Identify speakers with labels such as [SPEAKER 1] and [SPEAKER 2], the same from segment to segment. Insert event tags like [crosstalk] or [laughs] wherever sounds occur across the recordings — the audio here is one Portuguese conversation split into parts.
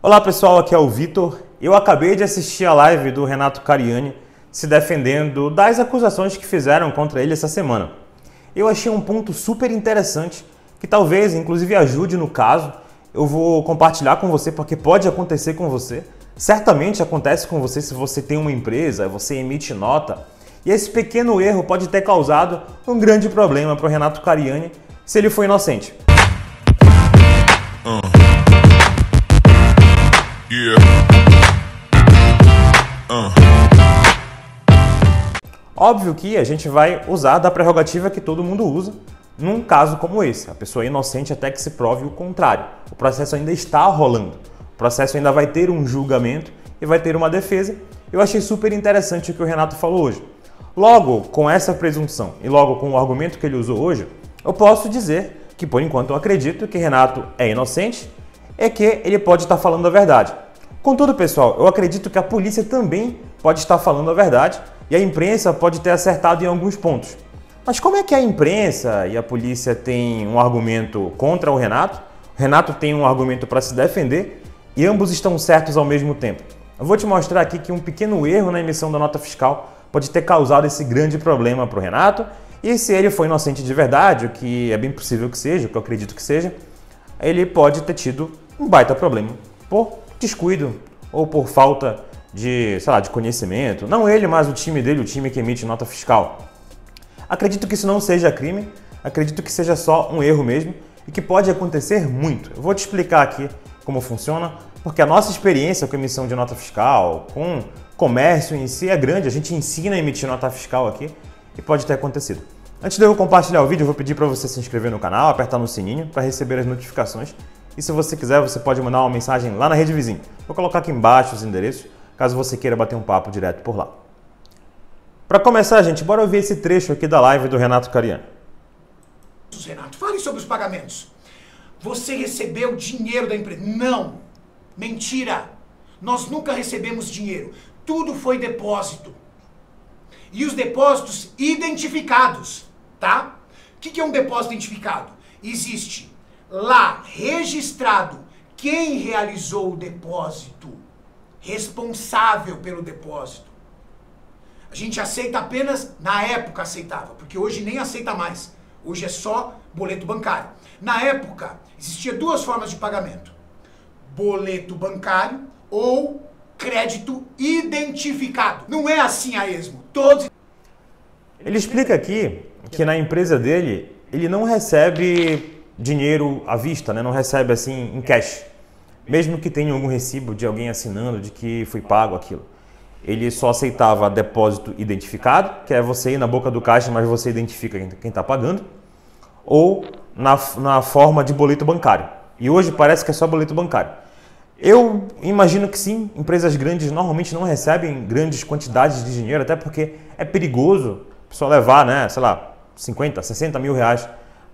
[SPEAKER 1] Olá pessoal, aqui é o Vitor. Eu acabei de assistir a live do Renato Cariani se defendendo das acusações que fizeram contra ele essa semana. Eu achei um ponto super interessante que talvez inclusive ajude no caso. Eu vou compartilhar com você porque pode acontecer com você. Certamente acontece com você se você tem uma empresa, você emite nota. E esse pequeno erro pode ter causado um grande problema para o Renato Cariani se ele foi inocente. Óbvio que a gente vai usar da prerrogativa que todo mundo usa num caso como esse. A pessoa é inocente até que se prove o contrário. O processo ainda está rolando. O processo ainda vai ter um julgamento e vai ter uma defesa. Eu achei super interessante o que o Renato falou hoje. Logo, com essa presunção e logo com o argumento que ele usou hoje, eu posso dizer que por enquanto eu acredito que Renato é inocente é que ele pode estar falando a verdade. Contudo, pessoal, eu acredito que a polícia também pode estar falando a verdade e a imprensa pode ter acertado em alguns pontos. Mas como é que a imprensa e a polícia têm um argumento contra o Renato? O Renato tem um argumento para se defender e ambos estão certos ao mesmo tempo. Eu vou te mostrar aqui que um pequeno erro na emissão da nota fiscal pode ter causado esse grande problema para o Renato. E se ele foi inocente de verdade, o que é bem possível que seja, o que eu acredito que seja, ele pode ter tido um baita problema por descuido ou por falta de, sei lá, de conhecimento. Não ele, mas o time dele, o time que emite nota fiscal. Acredito que isso não seja crime, acredito que seja só um erro mesmo e que pode acontecer muito. Eu vou te explicar aqui como funciona, porque a nossa experiência com emissão de nota fiscal, com comércio em si é grande, a gente ensina a emitir nota fiscal aqui e pode ter acontecido. Antes de eu compartilhar o vídeo, eu vou pedir para você se inscrever no canal, apertar no sininho para receber as notificações. E se você quiser, você pode mandar uma mensagem lá na rede vizinha. Vou colocar aqui embaixo os endereços caso você queira bater um papo direto por lá. Para começar, gente, bora ouvir esse trecho aqui da live do Renato Cariano. Renato, fale sobre os pagamentos. Você recebeu dinheiro da empresa? Não. Mentira. Nós nunca recebemos dinheiro. Tudo foi depósito. E os depósitos identificados, tá? O que é um depósito identificado? Existe lá registrado quem realizou o depósito responsável pelo depósito. A gente aceita apenas, na época aceitava, porque hoje nem aceita mais. Hoje é só boleto bancário. Na época, existia duas formas de pagamento: boleto bancário ou crédito identificado. Não é assim a esmo. Todos. Ele explica aqui que na empresa dele, ele não recebe dinheiro à vista, né? não recebe assim em cash mesmo que tenha algum recibo de alguém assinando de que foi pago aquilo. Ele só aceitava depósito identificado, que é você ir na boca do caixa, mas você identifica quem está pagando, ou na, na forma de boleto bancário. E hoje parece que é só boleto bancário. Eu imagino que sim, empresas grandes normalmente não recebem grandes quantidades de dinheiro, até porque é perigoso só levar, né, sei lá, 50, 60 mil reais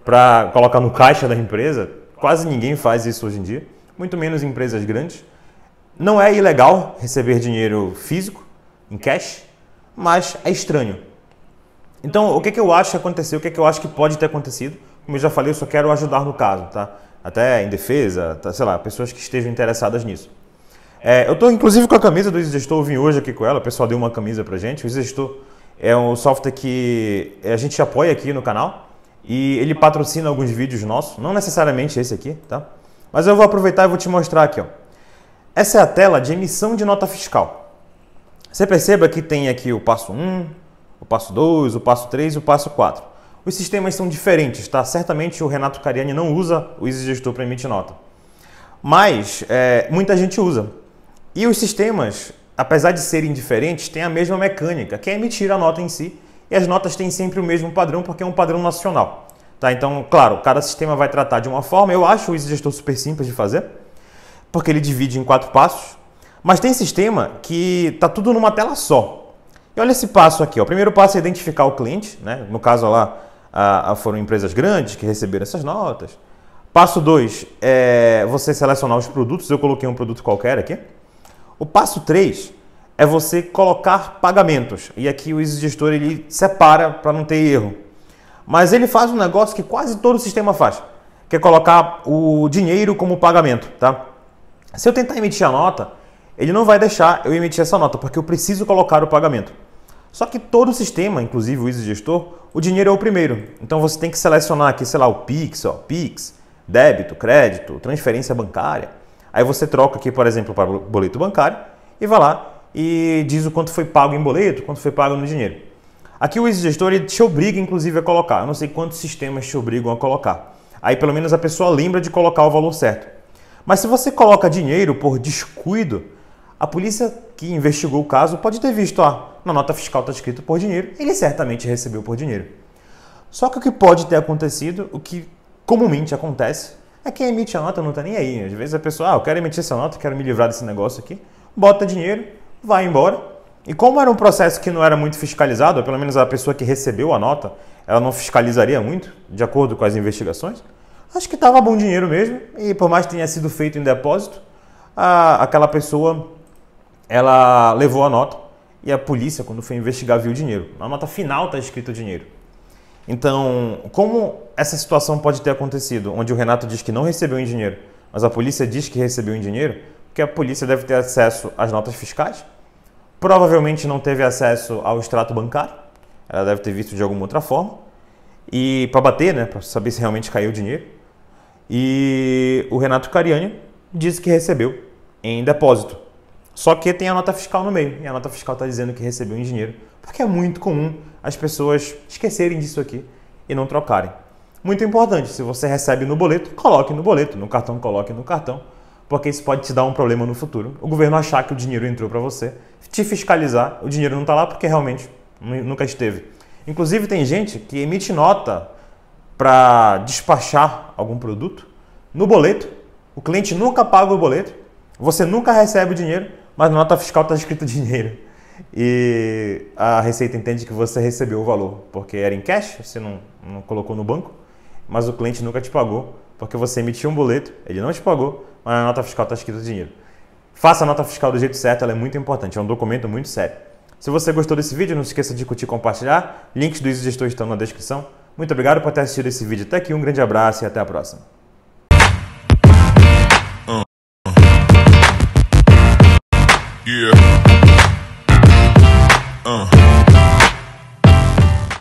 [SPEAKER 1] para colocar no caixa da empresa. Quase ninguém faz isso hoje em dia muito menos empresas grandes. Não é ilegal receber dinheiro físico, em cash, mas é estranho. Então, o que, é que eu acho que aconteceu? O que, é que eu acho que pode ter acontecido? Como eu já falei, eu só quero ajudar no caso, tá? Até em defesa, tá, sei lá, pessoas que estejam interessadas nisso. É, eu estou, inclusive, com a camisa do Existor, eu vim hoje aqui com ela, o pessoal deu uma camisa pra gente. O Existor é um software que a gente apoia aqui no canal e ele patrocina alguns vídeos nossos, não necessariamente esse aqui, tá? Mas eu vou aproveitar e vou te mostrar aqui. Ó. Essa é a tela de emissão de nota fiscal. Você perceba que tem aqui o passo 1, o passo 2, o passo 3 e o passo 4. Os sistemas são diferentes, tá? Certamente o Renato Cariani não usa o exigestor para emitir nota. Mas é, muita gente usa. E os sistemas, apesar de serem diferentes, têm a mesma mecânica, que é emitir a nota em si. E as notas têm sempre o mesmo padrão, porque é um padrão nacional. Tá? Então, claro, cada sistema vai tratar de uma forma. Eu acho o gestor super simples de fazer, porque ele divide em quatro passos. Mas tem sistema que tá tudo numa tela só. E olha esse passo aqui. Ó. O primeiro passo é identificar o cliente. Né? No caso lá, a, foram empresas grandes que receberam essas notas. Passo 2 é você selecionar os produtos. Eu coloquei um produto qualquer aqui. O passo 3 é você colocar pagamentos. E aqui o Easy Gestor ele separa para não ter erro. Mas ele faz um negócio que quase todo o sistema faz, que é colocar o dinheiro como pagamento, tá? Se eu tentar emitir a nota, ele não vai deixar eu emitir essa nota, porque eu preciso colocar o pagamento. Só que todo o sistema, inclusive o Gestor, o dinheiro é o primeiro. Então você tem que selecionar aqui, sei lá, o Pix, ó, Pix, débito, crédito, transferência bancária. Aí você troca aqui, por exemplo, para boleto bancário e vai lá e diz o quanto foi pago em boleto, quanto foi pago no dinheiro. Aqui o gestor te obriga, inclusive, a colocar. Eu não sei quantos sistemas te obrigam a colocar. Aí pelo menos a pessoa lembra de colocar o valor certo. Mas se você coloca dinheiro por descuido, a polícia que investigou o caso pode ter visto, ah, na nota fiscal está escrito por dinheiro, ele certamente recebeu por dinheiro. Só que o que pode ter acontecido, o que comumente acontece, é quem emite a nota não está nem aí. Às vezes a pessoa, ah, eu quero emitir essa nota, quero me livrar desse negócio aqui, bota dinheiro, vai embora, e como era um processo que não era muito fiscalizado, ou pelo menos a pessoa que recebeu a nota, ela não fiscalizaria muito, de acordo com as investigações, acho que estava bom dinheiro mesmo, e por mais que tenha sido feito em depósito, a, aquela pessoa ela levou a nota e a polícia, quando foi investigar, viu o dinheiro. Na nota final está escrito dinheiro. Então, como essa situação pode ter acontecido, onde o Renato diz que não recebeu em dinheiro, mas a polícia diz que recebeu em dinheiro, porque a polícia deve ter acesso às notas fiscais, provavelmente não teve acesso ao extrato bancário, ela deve ter visto de alguma outra forma, e para bater, né, para saber se realmente caiu o dinheiro. E o Renato Cariani disse que recebeu em depósito. Só que tem a nota fiscal no meio, e a nota fiscal está dizendo que recebeu em dinheiro, porque é muito comum as pessoas esquecerem disso aqui e não trocarem. Muito importante, se você recebe no boleto, coloque no boleto, no cartão, coloque no cartão porque isso pode te dar um problema no futuro. O governo achar que o dinheiro entrou para você, te fiscalizar, o dinheiro não está lá porque realmente nunca esteve. Inclusive, tem gente que emite nota para despachar algum produto no boleto, o cliente nunca paga o boleto, você nunca recebe o dinheiro, mas na nota fiscal está escrito [laughs] dinheiro. E a Receita entende que você recebeu o valor, porque era em cash, você não, não colocou no banco mas o cliente nunca te pagou, porque você emitiu um boleto, ele não te pagou, mas a nota fiscal está escrito dinheiro. Faça a nota fiscal do jeito certo, ela é muito importante, é um documento muito sério. Se você gostou desse vídeo, não se esqueça de curtir e compartilhar. Links dos gestores estão na descrição. Muito obrigado por ter assistido esse vídeo até aqui. Um grande abraço e até a próxima. Uh-huh. Yeah.